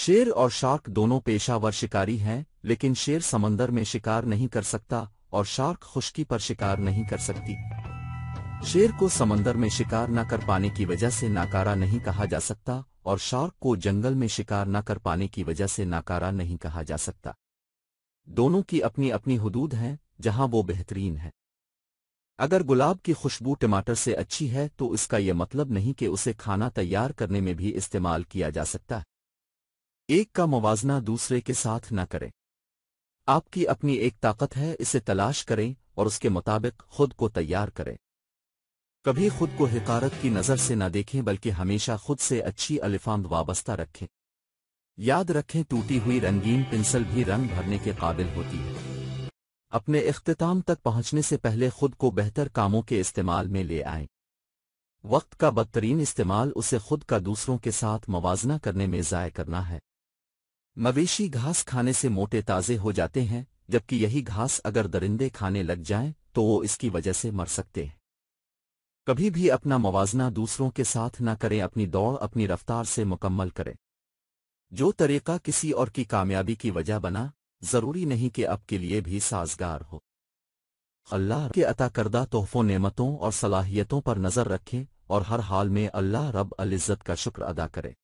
शेर और शार्क दोनों पेशावर शिकारी हैं लेकिन शेर समंदर में शिकार नहीं कर सकता और शार्क खुश्की पर शिकार नहीं कर सकती शेर को समंदर में शिकार न कर पाने की वजह से नाकारा नहीं कहा जा सकता और शार्क को जंगल में शिकार न कर पाने की वजह से नाकारा नहीं कहा जा सकता दोनों की अपनी अपनी हदूद हैं जहां वो बेहतरीन है अगर गुलाब की खुशबू टमाटर से अच्छी है तो इसका ये मतलब नहीं कि उसे खाना तैयार करने में भी इस्तेमाल किया जा सकता है एक का मुवजना दूसरे के साथ न करें आपकी अपनी एक ताकत है इसे तलाश करें और उसके मुताबिक खुद को तैयार करें कभी खुद को हकारत की नज़र से न देखें बल्कि हमेशा खुद से अच्छी अलिफाम वाबस्ता रखें याद रखें टूटी हुई रंगीन पेंसिल भी रंग भरने के काबिल होती है अपने अख्ताम तक पहुंचने से पहले खुद को बेहतर कामों के इस्तेमाल में ले आए वक्त का बदतरीन इस्तेमाल उसे खुद का दूसरों के साथ मवाजना करने में ज़ाय करना है मवेशी घास खाने से मोटे ताजे हो जाते हैं जबकि यही घास अगर दरिंदे खाने लग जाएं तो वो इसकी वजह से मर सकते हैं कभी भी अपना मवाजना दूसरों के साथ न करें अपनी दौड़ अपनी रफ्तार से मुकम्मल करें जो तरीका किसी और की कामयाबी की वजह बना जरूरी नहीं कि आपके लिए भी साजगार हो अल्लाह के अता करदा तोहफ़ों नेमतों और सलाहियतों पर नज़र रखें और हर हाल में अल्लाह रब अल्ज़त का शुक्र अदा करें